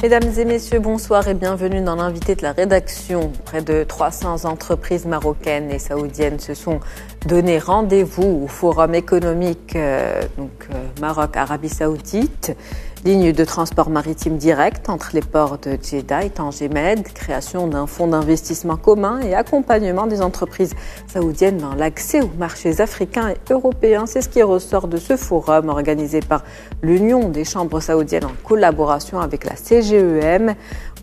Mesdames et messieurs, bonsoir et bienvenue dans l'invité de la rédaction. Près de 300 entreprises marocaines et saoudiennes se sont donné rendez-vous au Forum économique euh, donc, euh, Maroc-Arabie saoudite. Ligne de transport maritime direct entre les ports de Jeddah et Tangemed, création d'un fonds d'investissement commun et accompagnement des entreprises saoudiennes dans l'accès aux marchés africains et européens. C'est ce qui ressort de ce forum organisé par l'Union des chambres saoudiennes en collaboration avec la CGEM.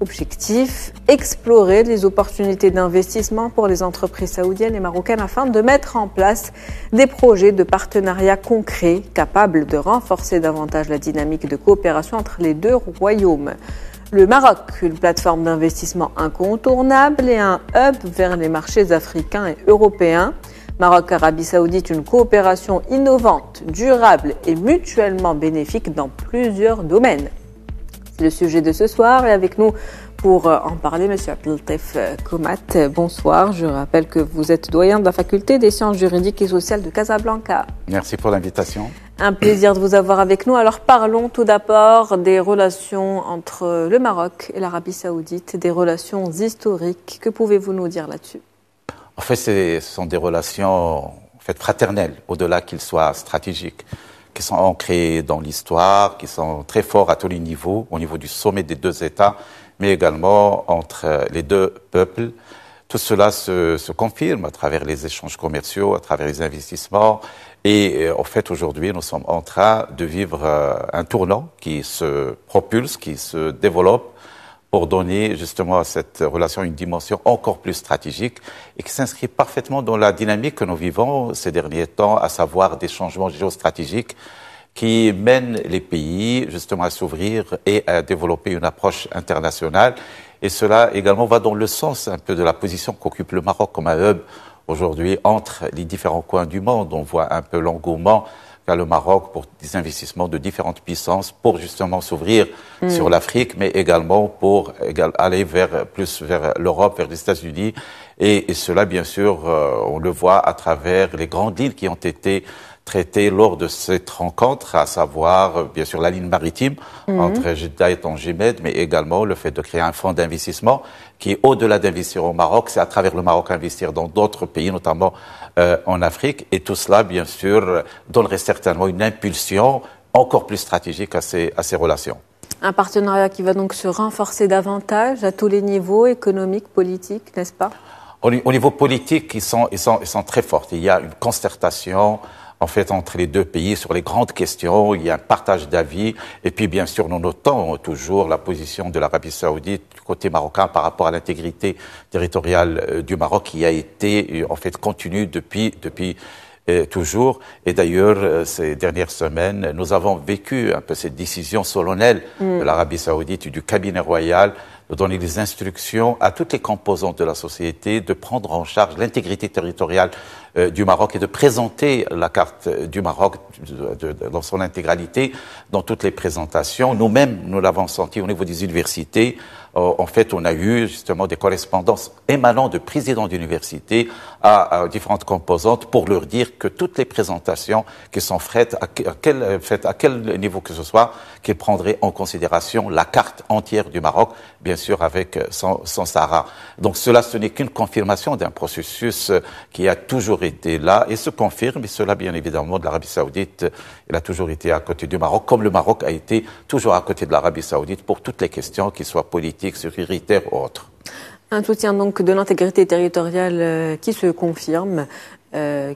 Objectif, explorer les opportunités d'investissement pour les entreprises saoudiennes et marocaines afin de mettre en place des projets de partenariat concrets capables de renforcer davantage la dynamique de coopération entre les deux royaumes. Le Maroc, une plateforme d'investissement incontournable et un hub vers les marchés africains et européens. Maroc-Arabie saoudite, une coopération innovante, durable et mutuellement bénéfique dans plusieurs domaines. C'est le sujet de ce soir et avec nous pour euh, en parler, Monsieur Abdeltef euh, Komat. Euh, bonsoir. Je rappelle que vous êtes doyen de la faculté des sciences juridiques et sociales de Casablanca. Merci pour l'invitation. Un plaisir de vous avoir avec nous. Alors parlons tout d'abord des relations entre le Maroc et l'Arabie saoudite, des relations historiques. Que pouvez-vous nous dire là-dessus En fait, ce sont des relations en fraternelles, au-delà qu'ils soient stratégiques qui sont ancrés dans l'histoire, qui sont très forts à tous les niveaux, au niveau du sommet des deux États, mais également entre euh, les deux peuples. Tout cela se, se confirme à travers les échanges commerciaux, à travers les investissements. Et euh, en fait, aujourd'hui, nous sommes en train de vivre euh, un tournant qui se propulse, qui se développe pour donner justement à cette relation une dimension encore plus stratégique et qui s'inscrit parfaitement dans la dynamique que nous vivons ces derniers temps, à savoir des changements géostratégiques qui mènent les pays justement à s'ouvrir et à développer une approche internationale. Et cela également va dans le sens un peu de la position qu'occupe le Maroc comme un hub aujourd'hui entre les différents coins du monde. On voit un peu l'engouement le Maroc pour des investissements de différentes puissances pour justement s'ouvrir mm. sur l'Afrique, mais également pour aller vers plus vers l'Europe, vers les États-Unis. Et, cela, bien sûr, euh, on le voit à travers les grandes îles qui ont été traité lors de cette rencontre, à savoir euh, bien sûr la ligne maritime mhm. entre Jeddah et Tangimed, mais également le fait de créer un fonds d'investissement qui, au-delà d'investir au Maroc, c'est à travers le Maroc investir dans d'autres pays, notamment euh, en Afrique. Et tout cela, bien sûr, donnerait certainement une impulsion encore plus stratégique à ces, à ces relations. Un partenariat qui va donc se renforcer davantage à tous les niveaux, économiques, politiques, n'est-ce pas au, niveau politique, ils sont, ils, sont, ils sont très forts. Il y a une concertation en fait, entre les deux pays sur les grandes questions. Il y a un partage d'avis. Et puis, bien sûr, nous notons toujours la position de l'Arabie saoudite du côté marocain par rapport à l'intégrité territoriale euh, du Maroc qui a été, euh, en fait, continue depuis, euh, toujours. Et d'ailleurs, ces dernières semaines, nous avons vécu un peu cette décision solennelle mm. de l'Arabie saoudite et du cabinet royal de donner des instructions à toutes les composantes de la société, de prendre en charge l'intégrité territoriale euh, du Maroc et de présenter la carte euh, du Maroc dans son intégralité dans toutes les présentations. Nous-mêmes, nous, l'avons senti au niveau des universités. Euh, en fait, on a eu justement des correspondances émanant de présidents d'université à, différentes composantes pour leur dire que toutes les présentations qui sont faites à, quel, à quel niveau que ce soit, qu'ils prendraient en considération la carte entière du Maroc bien sûr avec euh, sans, Sahara. Donc cela, ce n'est qu'une confirmation d'un processus euh, qui a toujours été là et se confirme, et cela bien évidemment de l'Arabie saoudite, euh, il a toujours été à côté du Maroc, comme le Maroc a été toujours à côté de l'Arabie saoudite pour toutes les questions, qu'elles soient politiques, sécuritaires ou autres. Un soutien donc de l'intégrité territoriale qui se confirme,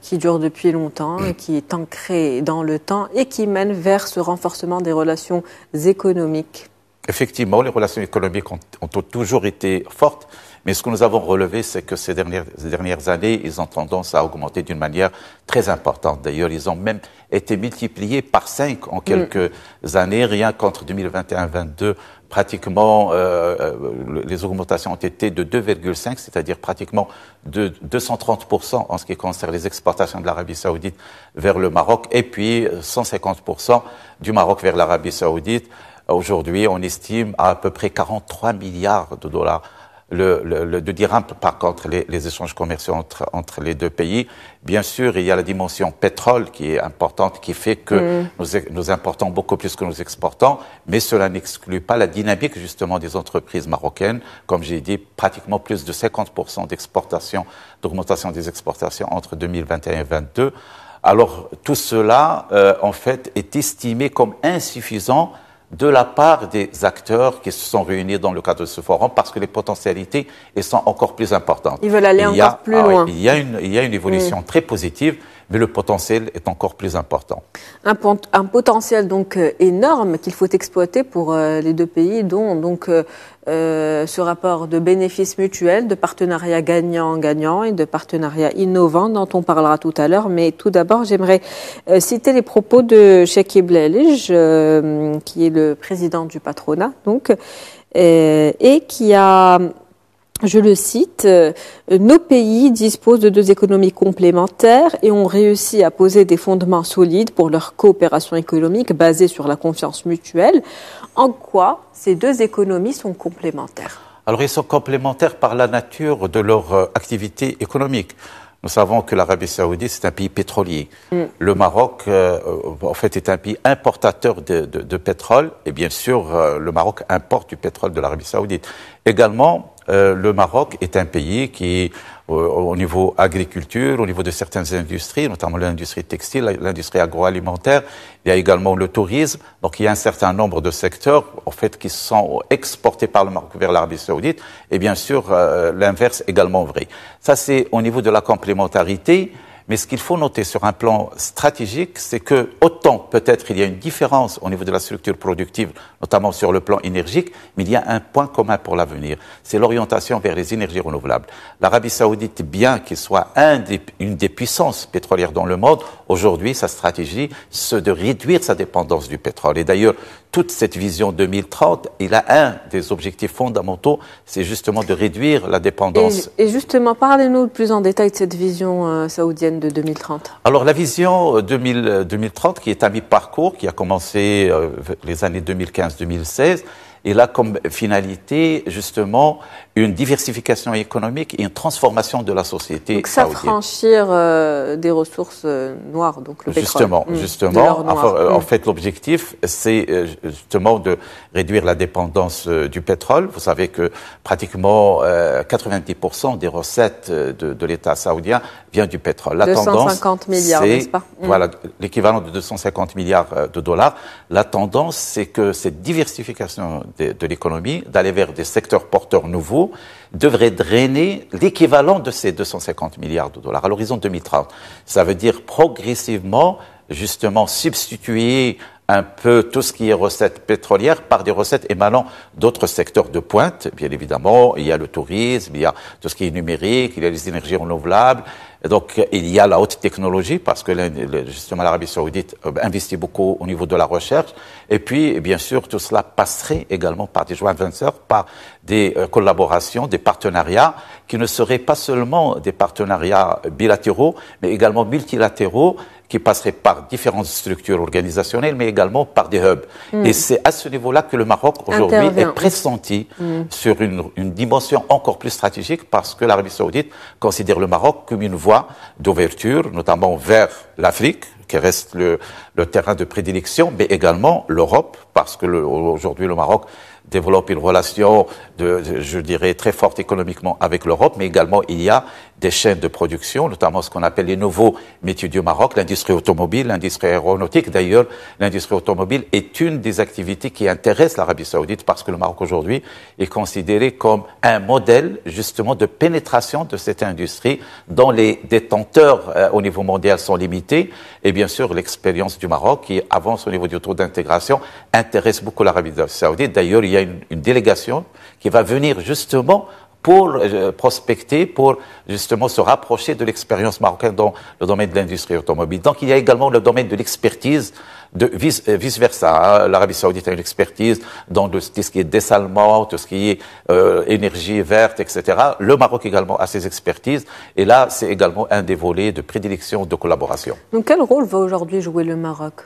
qui dure depuis longtemps, mm. qui est ancré dans le temps et qui mène vers ce renforcement des relations économiques Effectivement, les relations économiques ont, toujours été fortes, mais ce que nous avons relevé, c'est que ces dernières, années, ils ont tendance à augmenter d'une manière très importante. D'ailleurs, ils ont même été multipliés par cinq en mm. quelques années, rien qu'entre 2021-22. Pratiquement, euh, euh, les augmentations ont été de 2,5, c'est-à-dire pratiquement de 230% en ce qui concerne les exportations de l'Arabie saoudite vers le Maroc, et puis 150% euh, du Maroc vers l'Arabie saoudite. Aujourd'hui, on estime à à peu près 43 milliards de dollars le, le, de dirham, par contre, les, les échanges commerciaux entre, entre, les deux pays. Bien sûr, il y a la dimension pétrole qui est importante, qui fait que mm. nous, nous, importons beaucoup plus que nous exportons, mais cela n'exclut pas la dynamique justement des entreprises marocaines. Comme j'ai dit, pratiquement plus de 50% d'exportation, d'augmentation des exportations entre 2021 et 2022. Alors, tout cela, euh, en fait, est estimé comme insuffisant de la part des acteurs qui se sont réunis dans le cadre de ce forum parce que les potentialités sont encore plus importantes. Ils veulent aller encore plus ah loin. il, y a une, évolution mm. très positive mais le potentiel est encore plus important. Un, un potentiel donc euh, énorme qu'il faut exploiter pour euh, les deux pays, dont donc euh, euh, ce rapport de bénéfices mutuels, de partenariat gagnant-gagnant et de partenariat innovant dont on parlera tout à l'heure. Mais tout d'abord, j'aimerais citer les propos de Shakib Blelij, qui est le président du patronat, donc, et qui a je le cite, euh, nos pays disposent de deux économies complémentaires et ont réussi à poser des fondements solides pour leur coopération économique basée sur la confiance mutuelle. En quoi ces deux économies sont complémentaires Alors, ils sont complémentaires par la nature de leur euh, activité économique. Nous savons que l'Arabie saoudite, c'est un pays pétrolier. Mm. Le Maroc, euh, en fait, est un pays importateur de, pétrole. Et bien sûr, le Maroc importe du pétrole de l'Arabie saoudite. Également, euh, le Maroc est un pays qui, au niveau agriculture, au niveau de certaines industries, notamment l'industrie textile, l'industrie agroalimentaire, il y a également le tourisme. Donc il y a un certain nombre de secteurs, en fait, qui sont exportés par le Maroc vers l'Arabie saoudite. Et bien sûr, l'inverse euh, l'inverse également vrai. Ça, c'est au niveau de la complémentarité. Mais ce qu'il faut noter sur un plan stratégique, c'est que autant peut-être il y a une différence au niveau de la structure productive, notamment sur le plan énergique, mais il y a un point commun pour l'avenir, c'est l'orientation vers les énergies renouvelables. L'Arabie saoudite, bien qu'il soit une des puissances pétrolières dans le monde, aujourd'hui sa stratégie, c'est de réduire sa dépendance du pétrole. Et d'ailleurs, toute cette vision 2030, il a un des objectifs fondamentaux, c'est justement de réduire la dépendance. Et, justement, parlez-nous plus en détail de cette vision euh, saoudienne de 2030 Alors la vision 2030, euh, euh, qui est un mi-parcours, qui a commencé euh, les années 2015-2016, et là, comme finalité justement une diversification économique et une transformation de la société donc s'affranchir euh, des ressources euh, noires, donc le pétrole. Justement, mmh. justement. Euh, en mmh. fait, l'objectif, c'est justement de réduire la dépendance du pétrole. Vous savez que pratiquement 90% des recettes de, de l'État saoudien vient du pétrole. La 250 milliards, n'est-ce pas mmh. Voilà, l'équivalent de 250 milliards de dollars. La tendance, c'est que cette diversification de, l'économie, d'aller vers des secteurs porteurs nouveaux, devrait drainer l'équivalent de ces 250 milliards de dollars à l'horizon 2030. Ça veut dire progressivement, justement, substituer un peu tout ce qui est recettes pétrolières par des recettes émanant d'autres secteurs de pointe. Bien évidemment, il y a le tourisme, il y a tout ce qui est numérique, il y a les énergies renouvelables. donc, il y a la haute technologie parce que justement l'Arabie saoudite euh, investit beaucoup au niveau de la recherche. Et puis, bien sûr, tout cela passerait également par des joint ventures, par des euh, collaborations, des partenariats qui ne seraient pas seulement des partenariats bilatéraux, mais également multilatéraux qui passerait par différentes structures organisationnelles, mais également par des hubs. Mm. Et c'est à ce niveau-là que le Maroc aujourd'hui est pressenti mm. sur une, dimension encore plus stratégique parce que l'Arabie saoudite considère le Maroc comme une voie d'ouverture, notamment vers l'Afrique, qui reste le, le, terrain de prédilection, mais également l'Europe, parce que aujourd'hui le Maroc développe une relation, de, je dirais, très forte économiquement avec l'Europe, mais également il y a des chaînes de production, notamment ce qu'on appelle les nouveaux métiers du Maroc, l'industrie automobile, l'industrie aéronautique. D'ailleurs, l'industrie automobile est une des activités qui intéresse l'Arabie saoudite parce que le Maroc aujourd'hui est considéré comme un modèle justement de pénétration de cette industrie dont les détenteurs euh, au niveau mondial sont limités. Et bien sûr, l'expérience du Maroc qui avance au niveau du taux d'intégration intéresse beaucoup l'Arabie saoudite. D'ailleurs, il y a une, délégation qui va venir justement pour euh, prospecter, pour justement se rapprocher de l'expérience marocaine dans le domaine de l'industrie automobile. Donc il y a également le domaine de l'expertise, de vice, euh, versa. Hein. L'Arabie Saoudite a une expertise dans tout ce qui est dessalement, tout ce qui est euh, énergie verte, etc. Le Maroc également a ses expertises, et là c'est également un des volets de prédilection de collaboration. Donc quel rôle va aujourd'hui jouer le Maroc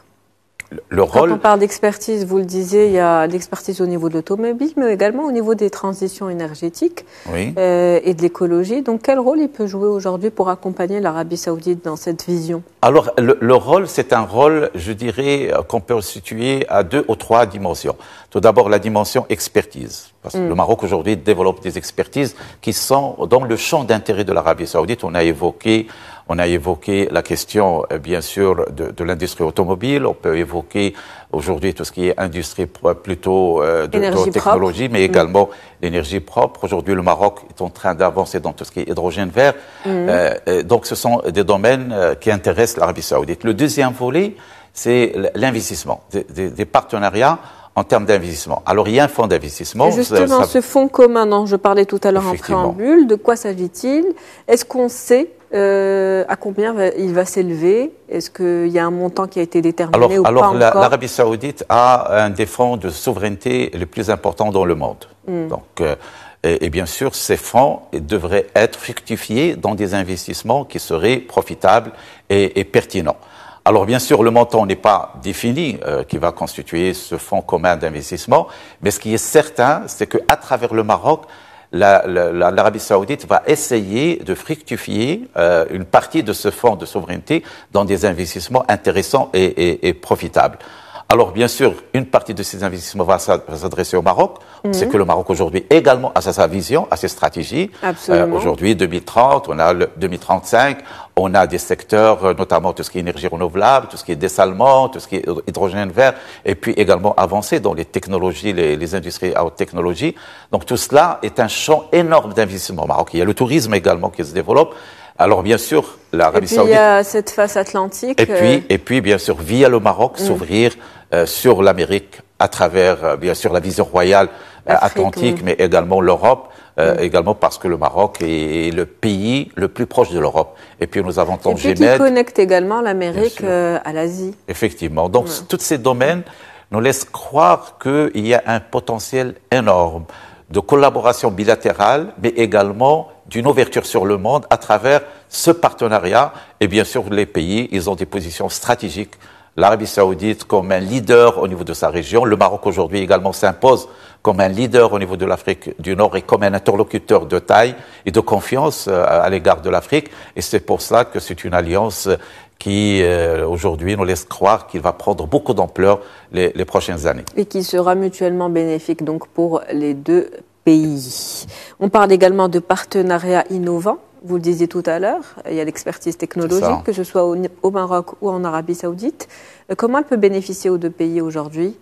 quand on parle d'expertise, vous le disiez, il y a l'expertise au niveau de l'automobile, mais également au niveau des transitions énergétiques euh, et de l'écologie. Donc quel rôle il peut jouer aujourd'hui pour accompagner l'Arabie saoudite dans cette vision Alors le, le rôle, c'est un rôle, je dirais, euh, qu'on peut situer à deux ou trois dimensions. Tout d'abord, la dimension expertise. Parce que mm. le Maroc aujourd'hui développe des expertises qui sont dans le champ d'intérêt de l'Arabie saoudite. On a évoqué, on a évoqué la question, euh, bien sûr, de, l'industrie automobile. On peut évoquer aujourd'hui tout ce qui est industrie plutôt euh, de, technologie, mais mm. également l'énergie propre. Aujourd'hui, le Maroc est en train d'avancer dans tout ce qui est hydrogène vert. Mm. Euh, euh, donc, ce sont des domaines qui intéressent l'Arabie saoudite. Le deuxième volet, c'est l'investissement, des, des partenariats en termes d'investissement. Alors, il y a un fonds d'investissement. Justement, ce fonds commun dont je parlais tout à l'heure en préambule, de quoi s'agit-il Est-ce qu'on sait euh, à combien il va s'élever Est-ce qu'il y a un montant qui a été déterminé alors, l'Arabie saoudite a un des fonds de souveraineté les plus importants dans le monde. Hmm. Donc, euh, et, bien sûr, ces fonds devraient être fructifiés dans des investissements qui seraient profitables et pertinents. Alors bien sûr, le montant n'est pas défini euh, qui va constituer ce fonds commun d'investissement, mais ce qui est certain, c'est qu'à travers le Maroc, l'Arabie saoudite va essayer de fructifier euh, une partie de ce fonds de souveraineté dans des investissements intéressants et, et, et profitables. Alors, bien sûr, une partie de ces investissements va s'adresser au Maroc. C'est mhm. que le Maroc aujourd'hui également a sa vision, a ses stratégies. Euh, aujourd'hui, 2030, on a le 2035, on a des secteurs, euh, notamment tout ce qui est énergie renouvelable, tout ce qui est dessalement, tout ce qui est hydrogène vert, et puis également avancer dans les technologies, les, industries à haute technologie. Donc tout cela est un champ énorme d'investissement au Maroc. Il y a le tourisme également qui se développe. Alors bien sûr, la Saoudite. Et puis il y a cette face atlantique. Et puis, euh, et puis bien sûr, via le Maroc, mm. s'ouvrir euh, sur l'Amérique à travers, euh, bien sûr, la vision royale euh, atlantique, mais également l'Europe. également parce que le Maroc est le pays le plus proche de l'Europe. Et puis nous avons Tangier. Et qui connecte également l'Amérique à l'Asie. Effectivement. Donc tous ces domaines nous laissent croire qu'il y a un potentiel énorme de collaboration bilatérale, mais également d'une ouverture sur le monde à travers ce partenariat. Et bien sûr, les pays, ils ont des positions stratégiques l'Arabie saoudite comme un leader au niveau de sa région. Le Maroc aujourd'hui également s'impose comme un leader au niveau de l'Afrique du Nord et comme un interlocuteur de taille et de confiance euh, à l'égard de l'Afrique. Et c'est pour cela que c'est une alliance euh, qui euh, aujourd'hui nous laisse croire qu'il va prendre beaucoup d'ampleur les, les prochaines années. Et qui sera mutuellement bénéfique donc pour les deux pays. On parle également de partenariats innovants vous le disiez tout à l'heure, il y a l'expertise technologique, que ce soit au, Maroc ou en Arabie saoudite. Euh, comment elle peut bénéficier aux deux pays aujourd'hui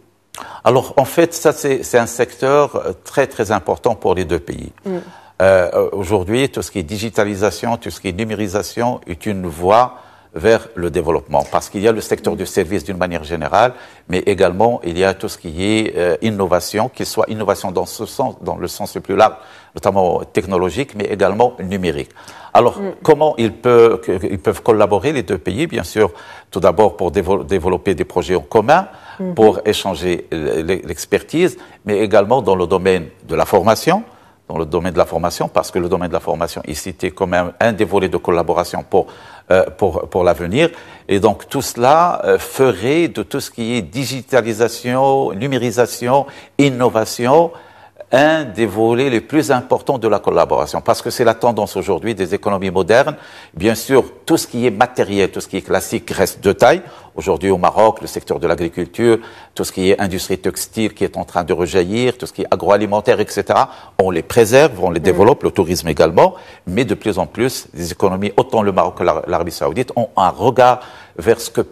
Alors en fait, ça c'est un secteur euh, très très important pour les deux pays. Mm. Euh, aujourd'hui, tout ce qui est digitalisation, tout ce qui est numérisation est une voie vers le développement, parce qu'il y a le secteur mm. du service d'une manière générale, mais également il y a tout ce qui est innovation, qu'il soit innovation dans ce sens, dans le sens le plus large, notamment technologique, mais également numérique. Alors, mm. comment ils peuvent, collaborer, les deux pays, bien sûr, tout d'abord pour développer des projets en commun, mm-hmm. pour échanger l'expertise, mais également dans le domaine de la formation, dans le domaine de la formation, parce que le domaine de la formation est cité comme un, un des volets de collaboration pour, euh, pour, pour l'avenir. Et donc tout cela euh, ferait de tout ce qui est digitalisation, numérisation, innovation, un des volets les plus importants de la collaboration, parce que c'est la tendance aujourd'hui des économies modernes. Bien sûr, tout ce qui est matériel, tout ce qui est classique reste de taille. Aujourd'hui au Maroc, le secteur de l'agriculture, tout ce qui est industrie textile qui est en train de rejaillir, tout ce qui est agroalimentaire, etc., on les préserve, on les mm. développe, le tourisme également, mais de plus en plus, les économies, autant le Maroc que l'Arabie saoudite, ont un regard vers ce que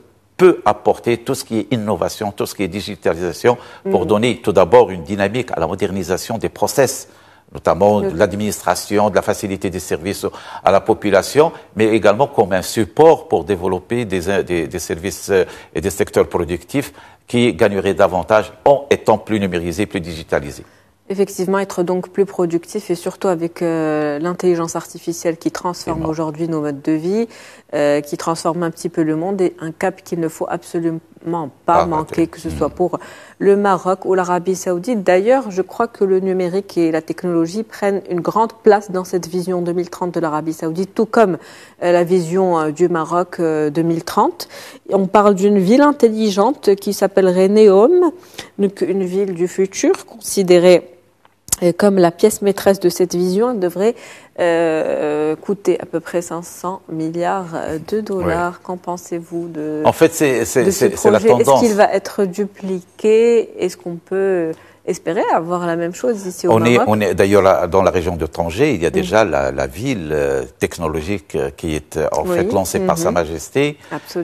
peut apporter tout ce qui est innovation, tout ce qui est digitalisation, pour mm-hmm. donner tout d'abord une dynamique à la modernisation des process notamment de l'administration, de la facilité des services à la population, mais également comme un support pour développer des, des services euh, et des secteurs productifs qui gagneraient davantage en étant plus numérisés, plus digitalisés. Effectivement, être donc plus productif et surtout avec euh, l'intelligence artificielle qui transforme aujourd'hui nos modes de vie, euh, qui transforme un petit peu le monde et un cap qu'il ne faut absolument pas manquer, que ce mmh. soit pour le Maroc ou l'Arabie saoudite. D'ailleurs, je crois que le numérique et la technologie prennent une grande place dans cette vision 2030 de l'Arabie saoudite, tout comme euh, la vision du Maroc 2030. on parle d'une ville intelligente qui s'appellerait Neom, une ville du futur considérée comme la pièce maîtresse de cette vision, elle devrait euh, euh, coûter à peu près 500 milliards de dollars. Qu'en pensez-vous de En fait, c'est ce la tendance. Est-ce qu'il va être dupliqué Est-ce qu'on peut espérer avoir la même chose ici au on Est, on est d'ailleurs dans la région de Tanger, il y a mm. déjà la, ville euh, technologique euh, qui est euh, en fait lancée par Sa mm-hmm. Majesté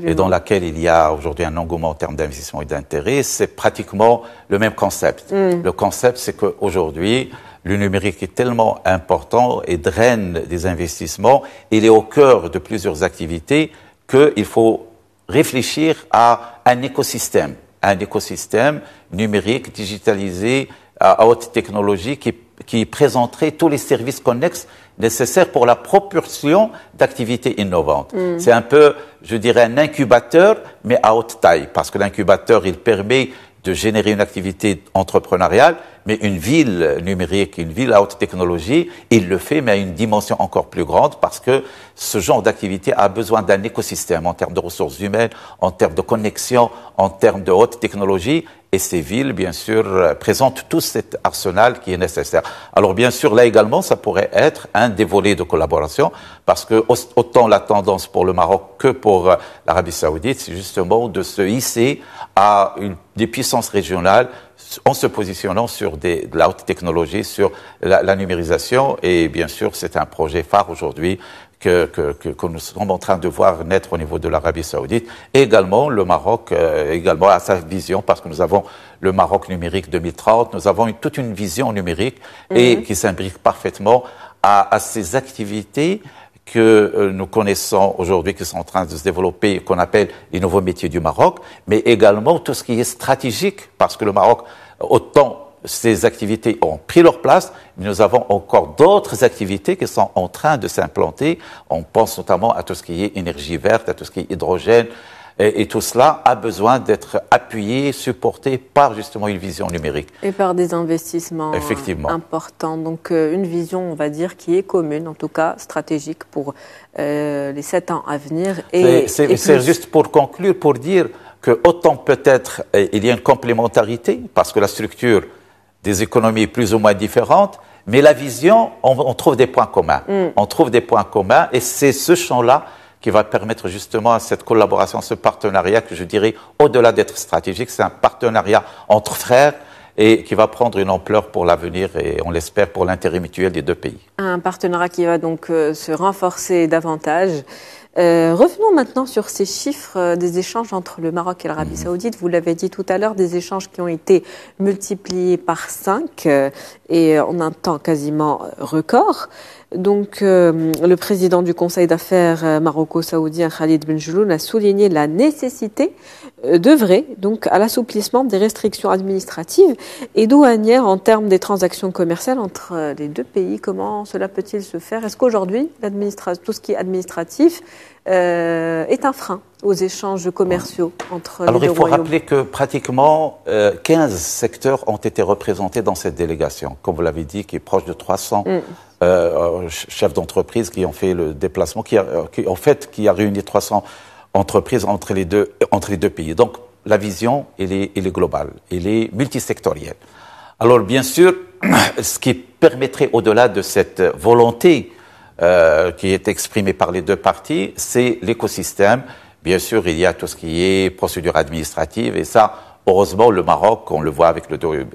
et dans laquelle il y a aujourd'hui un engouement en termes d'investissement et d'intérêt. C'est pratiquement le même concept. Mm. Le concept, c'est qu'aujourd'hui, le numérique est tellement important et draine des investissements. Il est au cœur de plusieurs activités qu'il faut réfléchir à un écosystème un écosystème numérique, digitalisé, à haute technologie, qui, présenterait tous les services connexes nécessaires pour la propulsion d'activités innovantes. Mm. C'est un peu, je dirais, un incubateur, mais à haute taille, parce que l'incubateur, il permet de générer une activité entrepreneuriale, mais une ville numérique, une ville à haute technologie, il le fait, mais à une dimension encore plus grande parce que ce genre d'activité a besoin d'un écosystème en termes de ressources humaines, en termes de connexion, en termes de haute technologie. Et ces villes, bien sûr, présentent tout cet arsenal qui est nécessaire. Alors, bien sûr, là également, ça pourrait être un des volets de collaboration, parce que autant la tendance pour le Maroc que pour l'Arabie saoudite, c'est justement de se hisser à une, des puissances régionales en se positionnant sur de la haute technologie, sur la, numérisation. Et bien sûr, c'est un projet phare aujourd'hui que, que, nous sommes en train de voir naître au niveau de l'Arabie saoudite. Et également, le Maroc euh, également à sa vision, parce que nous avons le Maroc numérique 2030, nous avons toute une vision numérique et mhm. qui s'imbrique parfaitement à, à ces activités que euh, nous connaissons aujourd'hui, qui sont en train de se développer, qu'on appelle les nouveaux métiers du Maroc, mais également tout ce qui est stratégique, parce que le Maroc, euh, autant ces activités ont pris leur place, nous avons encore d'autres activités qui sont en train de s'implanter. On pense notamment à tout ce qui est énergie verte, à tout ce qui est hydrogène, et, tout cela a besoin d'être appuyé, supporté par justement une vision numérique. Et par des investissements euh, Effectivement. importants. Donc euh, une vision, on va dire, qui est commune, en tout cas stratégique pour euh, les sept ans à venir. Et, c'est juste pour conclure, pour dire que autant peut-être il y a une complémentarité, parce que la structure des économies est plus ou moins différente, mais la vision, on, trouve des points communs. Mm. On trouve des points communs, et c'est ce champ-là qui va permettre justement cette collaboration, ce partenariat que je dirais, au-delà d'être stratégique, c'est un partenariat entre frères et qui va prendre une ampleur pour l'avenir et on l'espère pour l'intérêt mutuel des deux pays. Un partenariat qui va donc euh, se renforcer davantage. Euh, revenons maintenant sur ces chiffres euh, des échanges entre le Maroc et l'Arabie mhm. Saoudite. Vous l'avez dit tout à l'heure, des échanges qui ont été multipliés par cinq et en un temps quasiment record. Donc, euh, le président du Conseil d'affaires euh, maroco-saoudien Khalid Ben a souligné la nécessité euh, d'œuvrer donc à l'assouplissement des restrictions administratives et douanières en termes des transactions commerciales entre les deux pays. Comment cela peut-il se faire Est-ce qu'aujourd'hui, tout ce qui est administratif est un frein aux échanges commerciaux entre les deux royaumes Alors, il faut rappeler que pratiquement 15 secteurs ont été représentés dans cette délégation, comme vous l'avez dit, qui est proche de 300 euh, chefs d'entreprise qui ont fait le déplacement, qui, a, euh, en fait, qui a réuni 300 entreprises entre les deux, entre les deux pays. Donc, la vision, elle est, elle est globale, elle est multisectorielle. Alors, bien sûr, ce qui permettrait, au-delà de cette volonté euh, qui est exprimée par les deux parties, c'est l'écosystème. Bien sûr, il y a tout ce qui est procédure administrative, et ça, heureusement, le Maroc, on le voit avec le dois le,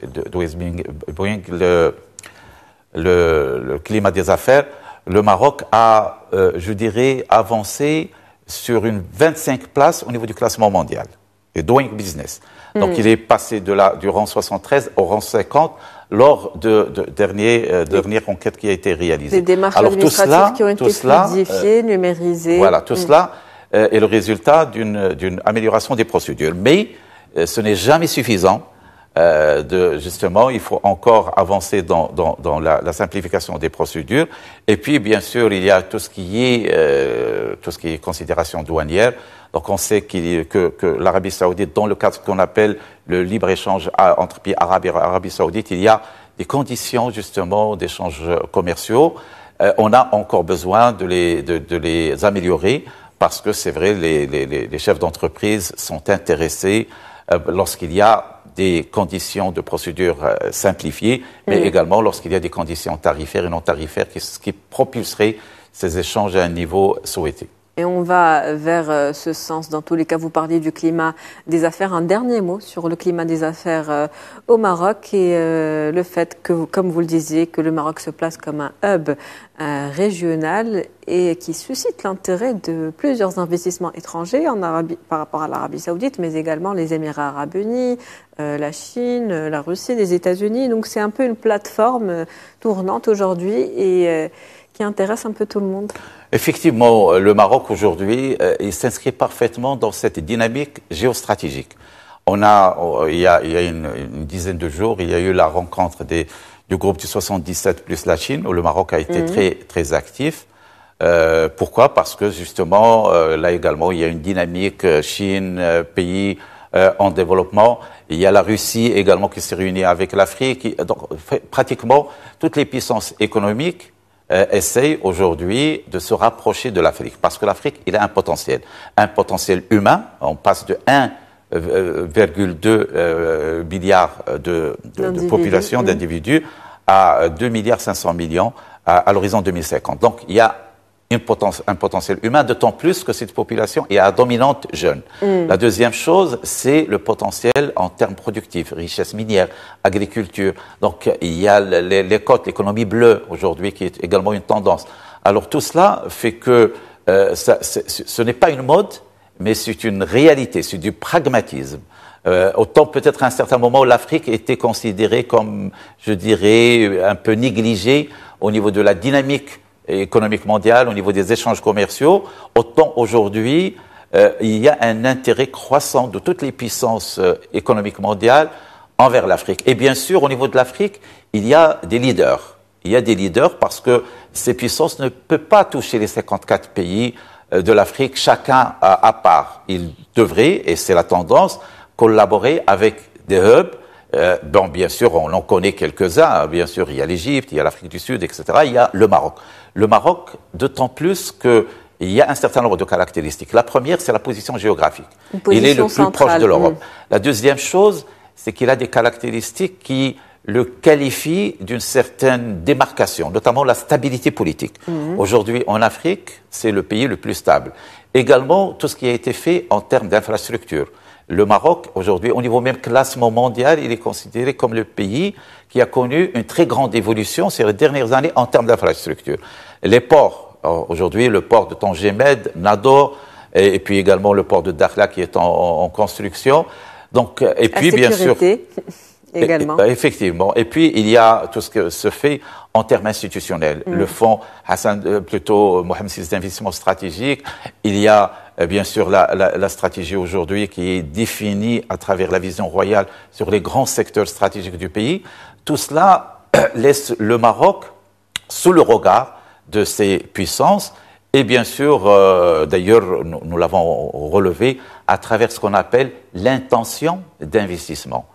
le, le climat des affaires, le Maroc a, euh, je dirais, avancé sur une 25 places au niveau du classement mondial, et doing business. Donc hmm. il est passé de la, du rang 73 au rang 50 lors de, de dernier, euh, dernière enquête qui a été réalisée. Des démarches Alors, administratives tout cela, qui ont été euh, numérisées. Voilà, tout hmm. cela euh, est le résultat d'une amélioration des procédures. Mais ce n'est jamais suffisant euh, de justement, il faut encore avancer dans, la, simplification des procédures. Et puis, bien sûr, il y a tout ce qui est euh, tout ce qui est considération douanière. Donc, on sait que, l'Arabie saoudite, dans le cadre qu'on appelle le libre échange entre pays arabes et Arabie saoudite, il y a des conditions justement d'échanges commerciaux. Euh, on a encore besoin de les, améliorer parce que c'est vrai, les, les chefs d'entreprise sont intéressés euh, lorsqu'il y a des conditions de procédure euh, simplifiées, mais mm. également lorsqu'il y a des conditions tarifaires et non tarifaires, qui, qui ces échanges à un niveau souhaité. Et on va vers euh, ce sens. Dans tous les cas, vous parliez du climat des affaires. Un dernier mot sur le climat des affaires euh, au Maroc et euh, le fait que, comme vous le disiez, que le Maroc se place comme un hub régional et qui suscite l'intérêt de plusieurs investissements étrangers en Arabie, par rapport à l'Arabie saoudite, mais également les Émirats arabes unis, la Chine, la Russie, les États-Unis. Donc c'est un peu une plateforme tournante aujourd'hui et qui intéresse un peu tout le monde. Effectivement, euh, le Maroc aujourd'hui, euh, il s'inscrit parfaitement dans cette dynamique géostratégique. On a, il y a, une, dizaine de jours, il y a eu la rencontre du groupe du 77 plus la Chine, où le Maroc a été mhm. très, très actif. Euh, pourquoi Parce que justement, là également, il y a une dynamique Chine, pays en développement. Il y a la Russie également qui s'est réunie avec l'Afrique. Donc, pratiquement, toutes les puissances économiques euh, essaye aujourd'hui de se rapprocher de l'Afrique. Parce que l'Afrique, il a un potentiel. Un potentiel humain. On passe de 1,2 euh, euh, milliard de, de, de population, d'individus, à 2 milliards millions à, à l'horizon 2050. Donc, il y a un potentiel humain, d'autant plus que cette population est à dominante jeune. Mm. La deuxième chose, c'est le potentiel en termes productifs, richesse minière, agriculture. Donc il y a les, les côtes, l'économie bleue aujourd'hui qui est également une tendance. Alors tout cela fait que euh, ce n'est pas une mode, mais c'est une réalité, c'est du pragmatisme. Euh, autant peut-être à un certain moment où l'Afrique était considérée comme, je dirais, un peu négligée au niveau de la dynamique économique mondiale au niveau des échanges commerciaux, autant aujourd'hui, euh, il y a un intérêt croissant de toutes les puissances euh, économiques mondiales envers l'Afrique. Et bien sûr, au niveau de l'Afrique, il y a des leaders. Il y a des leaders parce que ces puissances ne peuvent pas toucher les 54 pays euh, de l'Afrique, chacun à part. Ils devraient, et c'est la tendance, collaborer avec des hubs euh, bon, bien sûr, on en connaît quelques-uns. Hein. Bien sûr, il y a l'Égypte, il y a l'Afrique du Sud, etc. Il y a le Maroc. Le Maroc, d'autant plus qu'il y a un certain nombre de caractéristiques. La première, c'est la position géographique. il est le plus proche de l'Europe. Hmm. La deuxième chose, c'est qu'il a des caractéristiques qui le qualifient d'une certaine démarcation, notamment la stabilité politique. Hmm. Aujourd'hui, en Afrique, c'est le pays le plus stable. Également, tout ce qui a été fait en termes d'infrastructures. Le Maroc, aujourd'hui, au niveau même classement mondial, il est considéré comme le pays qui a connu une très grande évolution ces dernières années en termes d'infrastructure. Les ports, euh, aujourd'hui, le port de Tangemed, Nador, et, puis également le port de Dakhla qui est en, en construction. Donc, euh, et puis, bien sûr, ben, effectivement. Et puis, il y a tout ce qui se fait en termes institutionnels. Mm. Le fonds Hassan, euh, plutôt euh, Mohamed VI d'investissement stratégique, il y a euh, bien sûr la, stratégie aujourd'hui qui est définie à travers la vision royale sur les grands secteurs stratégiques du pays. Tout cela laisse le Maroc sous le regard de ses puissances et bien sûr, d'ailleurs, nous l'avons relevé à travers ce qu'on appelle l'intention d'investissement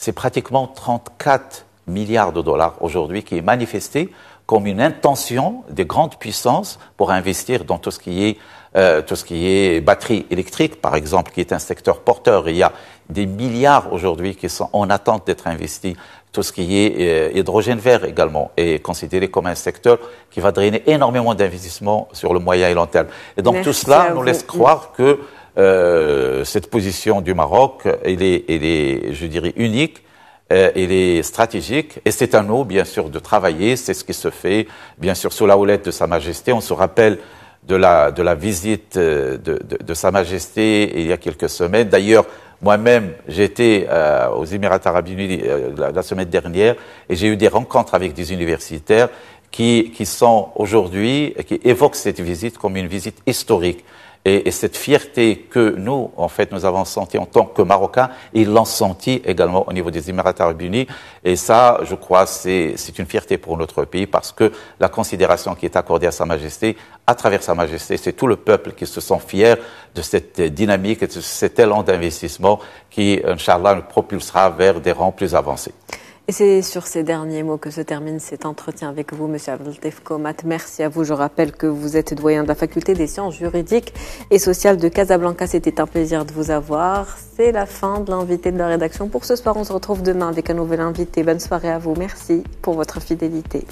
c'est pratiquement 34 milliards de dollars aujourd'hui qui est manifesté comme une intention des grandes puissances pour investir dans tout ce qui est euh, tout ce qui est batterie électrique, par exemple, qui est un secteur porteur. Il y a des milliards aujourd'hui qui sont en attente d'être investis. Tout ce qui est euh, hydrogène vert également est considéré comme un secteur qui va drainer énormément d'investissements sur le moyen et long terme. Et donc tout cela nous laisse croire que euh, cette position du Maroc, elle est, elle est je dirais, unique, euh, elle est stratégique, et c'est à nous, bien sûr, de travailler, c'est ce qui se fait, bien sûr, sous la houlette de Sa Majesté. On se rappelle de la, de la visite euh, de, de, de Sa Majesté il y a quelques semaines. D'ailleurs, moi-même, j'étais aux Émirats arabes unis la, la semaine dernière, et j'ai eu des rencontres avec des universitaires qui, qui sont aujourd'hui, qui évoquent cette visite comme une visite historique. Et, cette fierté que nous, en fait, nous avons sentie en tant que Marocains, ils l'ont sentie également au niveau des Émirats arabes unis. Et ça, je crois, c'est une fierté pour notre pays parce que la considération qui est accordée à Sa Majesté, à travers Sa Majesté, c'est tout le peuple qui se sent fier de cette dynamique et de cet élan d'investissement qui, Inch'Allah, nous propulsera vers des rangs plus avancés. Et c'est sur ces derniers mots que se termine cet entretien avec vous, Monsieur Abdeltef Komat. Merci à vous. Je rappelle que vous êtes doyen de la faculté des sciences juridiques et sociales de Casablanca. C'était un plaisir de vous avoir. C'est la fin de l'invité de la rédaction pour ce soir. On se retrouve demain avec un nouvel invité. Bonne soirée à vous. Merci pour votre fidélité.